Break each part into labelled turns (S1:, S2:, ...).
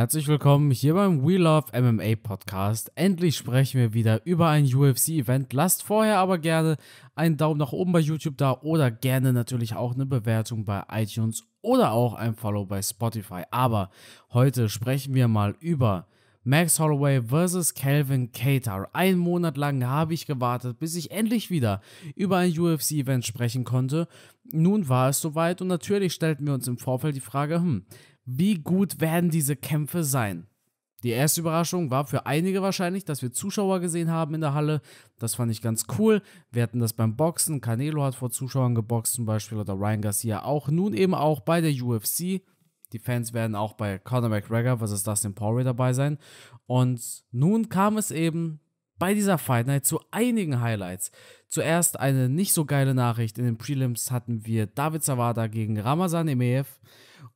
S1: Herzlich willkommen hier beim We Love MMA Podcast. Endlich sprechen wir wieder über ein UFC-Event. Lasst vorher aber gerne einen Daumen nach oben bei YouTube da oder gerne natürlich auch eine Bewertung bei iTunes oder auch ein Follow bei Spotify. Aber heute sprechen wir mal über Max Holloway versus Calvin Cater. Ein Monat lang habe ich gewartet, bis ich endlich wieder über ein UFC-Event sprechen konnte. Nun war es soweit und natürlich stellten wir uns im Vorfeld die Frage, hm, wie gut werden diese Kämpfe sein? Die erste Überraschung war für einige wahrscheinlich, dass wir Zuschauer gesehen haben in der Halle. Das fand ich ganz cool. Wir hatten das beim Boxen. Canelo hat vor Zuschauern geboxt zum Beispiel oder Ryan Garcia auch. Nun eben auch bei der UFC. Die Fans werden auch bei Conor McGregor was ist vs. Dustin Poirier dabei sein. Und nun kam es eben bei dieser Fight Night zu einigen Highlights. Zuerst eine nicht so geile Nachricht. In den Prelims hatten wir David Zawada gegen Ramazan Emeev.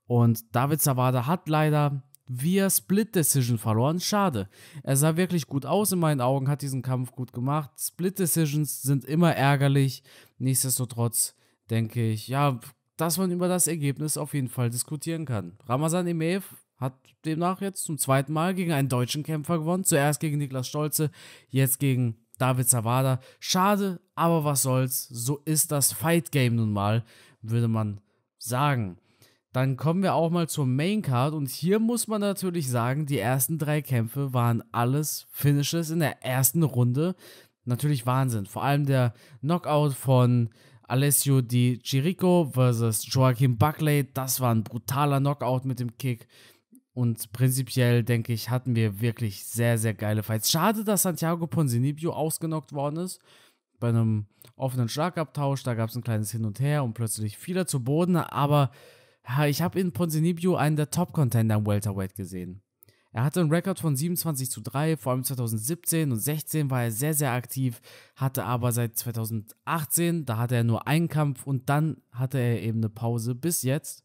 S1: Und David Zawada hat leider via Split Decision verloren. Schade. Er sah wirklich gut aus in meinen Augen, hat diesen Kampf gut gemacht. Split Decisions sind immer ärgerlich. Nichtsdestotrotz denke ich, ja, dass man über das Ergebnis auf jeden Fall diskutieren kann. Ramazan Emeev hat demnach jetzt zum zweiten Mal gegen einen deutschen Kämpfer gewonnen. Zuerst gegen Niklas Stolze, jetzt gegen David Zawada. Schade, aber was soll's. So ist das Fight Game nun mal, würde man sagen. Dann kommen wir auch mal zur Main Card und hier muss man natürlich sagen, die ersten drei Kämpfe waren alles Finishes in der ersten Runde. Natürlich Wahnsinn. Vor allem der Knockout von Alessio Di Chirico versus Joaquin Buckley, das war ein brutaler Knockout mit dem Kick. Und prinzipiell, denke ich, hatten wir wirklich sehr, sehr geile Fights. Schade, dass Santiago Ponzinibbio ausgenockt worden ist. Bei einem offenen Schlagabtausch, da gab es ein kleines Hin und Her und plötzlich fiel er zu Boden, aber ich habe in Ponzinibbio einen der Top-Contender im Welterweight gesehen. Er hatte einen Rekord von 27 zu 3, vor allem 2017 und 16 war er sehr, sehr aktiv, hatte aber seit 2018, da hatte er nur einen Kampf und dann hatte er eben eine Pause bis jetzt.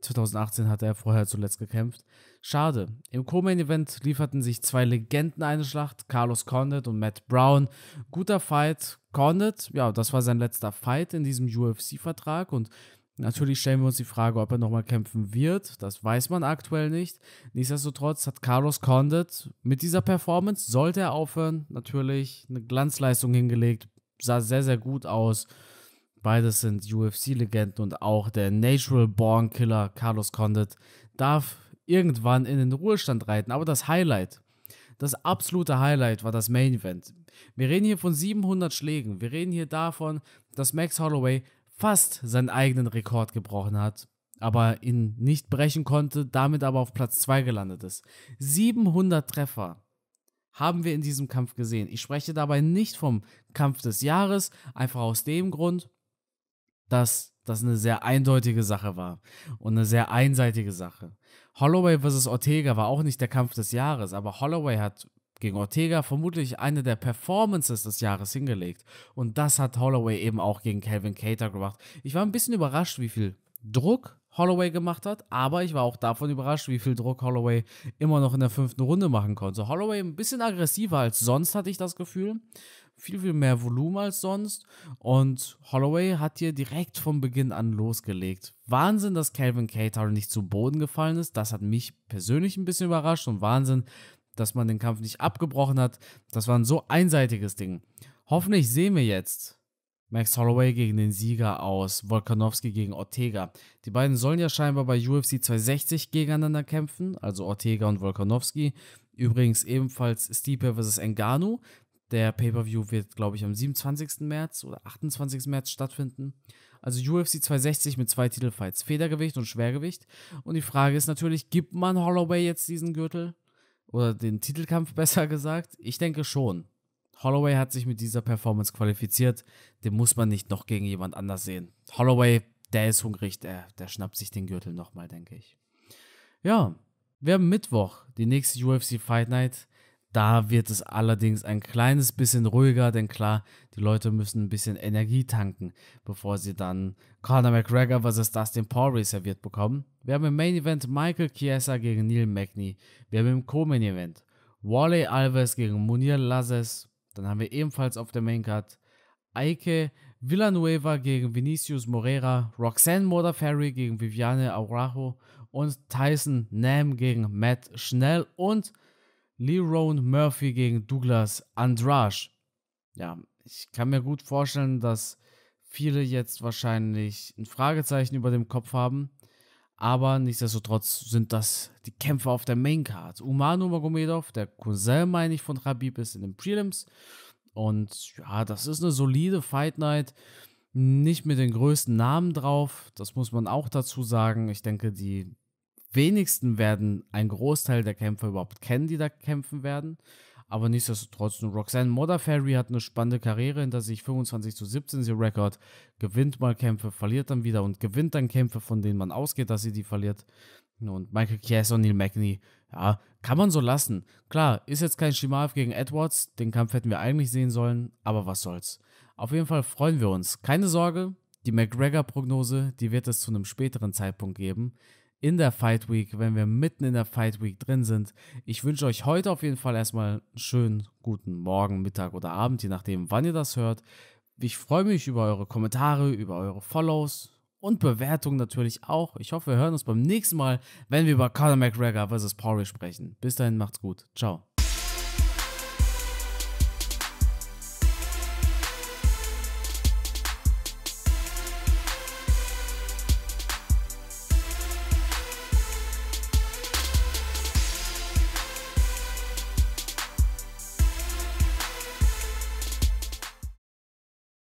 S1: 2018 hatte er vorher zuletzt gekämpft. Schade. Im Co-Main-Event lieferten sich zwei Legenden eine Schlacht, Carlos Condit und Matt Brown. Guter Fight. Condit, ja, das war sein letzter Fight in diesem UFC-Vertrag und Natürlich stellen wir uns die Frage, ob er nochmal kämpfen wird. Das weiß man aktuell nicht. Nichtsdestotrotz hat Carlos Condit mit dieser Performance, sollte er aufhören, natürlich eine Glanzleistung hingelegt. Sah sehr, sehr gut aus. Beides sind UFC-Legenden und auch der Natural Born Killer Carlos Condit darf irgendwann in den Ruhestand reiten. Aber das Highlight, das absolute Highlight war das Main Event. Wir reden hier von 700 Schlägen. Wir reden hier davon, dass Max Holloway fast seinen eigenen Rekord gebrochen hat, aber ihn nicht brechen konnte, damit aber auf Platz 2 gelandet ist. 700 Treffer haben wir in diesem Kampf gesehen. Ich spreche dabei nicht vom Kampf des Jahres, einfach aus dem Grund, dass das eine sehr eindeutige Sache war und eine sehr einseitige Sache. Holloway vs. Ortega war auch nicht der Kampf des Jahres, aber Holloway hat gegen Ortega vermutlich eine der Performances des Jahres hingelegt. Und das hat Holloway eben auch gegen Calvin Cater gemacht. Ich war ein bisschen überrascht, wie viel Druck Holloway gemacht hat, aber ich war auch davon überrascht, wie viel Druck Holloway immer noch in der fünften Runde machen konnte. Holloway ein bisschen aggressiver als sonst, hatte ich das Gefühl. Viel, viel mehr Volumen als sonst. Und Holloway hat hier direkt vom Beginn an losgelegt. Wahnsinn, dass Calvin Cater nicht zu Boden gefallen ist. Das hat mich persönlich ein bisschen überrascht und Wahnsinn, dass man den Kampf nicht abgebrochen hat. Das war ein so einseitiges Ding. Hoffentlich sehen wir jetzt Max Holloway gegen den Sieger aus, Volkanovski gegen Ortega. Die beiden sollen ja scheinbar bei UFC 260 gegeneinander kämpfen, also Ortega und Volkanovski. Übrigens ebenfalls Stipe vs. Engano. Der Pay-Per-View wird, glaube ich, am 27. März oder 28. März stattfinden. Also UFC 260 mit zwei Titelfights, Federgewicht und Schwergewicht. Und die Frage ist natürlich, gibt man Holloway jetzt diesen Gürtel? Oder den Titelkampf besser gesagt? Ich denke schon. Holloway hat sich mit dieser Performance qualifiziert. Den muss man nicht noch gegen jemand anders sehen. Holloway, der ist hungrig, der, der schnappt sich den Gürtel nochmal, denke ich. Ja, wir haben Mittwoch die nächste UFC Fight Night. Da wird es allerdings ein kleines bisschen ruhiger, denn klar, die Leute müssen ein bisschen Energie tanken, bevor sie dann Conor McGregor versus Dustin Poirier serviert bekommen. Wir haben im Main Event Michael Chiesa gegen Neil Magny. Wir haben im Co-Main Event Wally Alves gegen Munir Lazes. Dann haben wir ebenfalls auf der Main Card Eike Villanueva gegen Vinicius Moreira, Roxanne Modafferi gegen Viviane Aurajo und Tyson Nam gegen Matt Schnell und Lerone Murphy gegen Douglas Andrasch. Ja, ich kann mir gut vorstellen, dass viele jetzt wahrscheinlich ein Fragezeichen über dem Kopf haben. Aber nichtsdestotrotz sind das die Kämpfe auf der Maincard. Umano Magomedov, der Cousin, meine ich, von Rabib ist in den Prelims. Und ja, das ist eine solide Fight Night. Nicht mit den größten Namen drauf, das muss man auch dazu sagen. Ich denke, die wenigsten werden ein Großteil der Kämpfer überhaupt kennen, die da kämpfen werden. Aber nichtsdestotrotz, Roxanne Modafferi hat eine spannende Karriere hinter sich. 25 zu 17 sie Rekord. Gewinnt mal Kämpfe, verliert dann wieder und gewinnt dann Kämpfe, von denen man ausgeht, dass sie die verliert. Und Michael Chiesa und Neil Magny, ja, kann man so lassen. Klar, ist jetzt kein Shimaev gegen Edwards. Den Kampf hätten wir eigentlich sehen sollen, aber was soll's. Auf jeden Fall freuen wir uns. Keine Sorge, die McGregor-Prognose, die wird es zu einem späteren Zeitpunkt geben in der Fight Week, wenn wir mitten in der Fight Week drin sind. Ich wünsche euch heute auf jeden Fall erstmal einen schönen guten Morgen, Mittag oder Abend, je nachdem, wann ihr das hört. Ich freue mich über eure Kommentare, über eure Follows und Bewertungen natürlich auch. Ich hoffe, wir hören uns beim nächsten Mal, wenn wir über Conor McGregor vs. Poirier sprechen. Bis dahin, macht's gut. Ciao.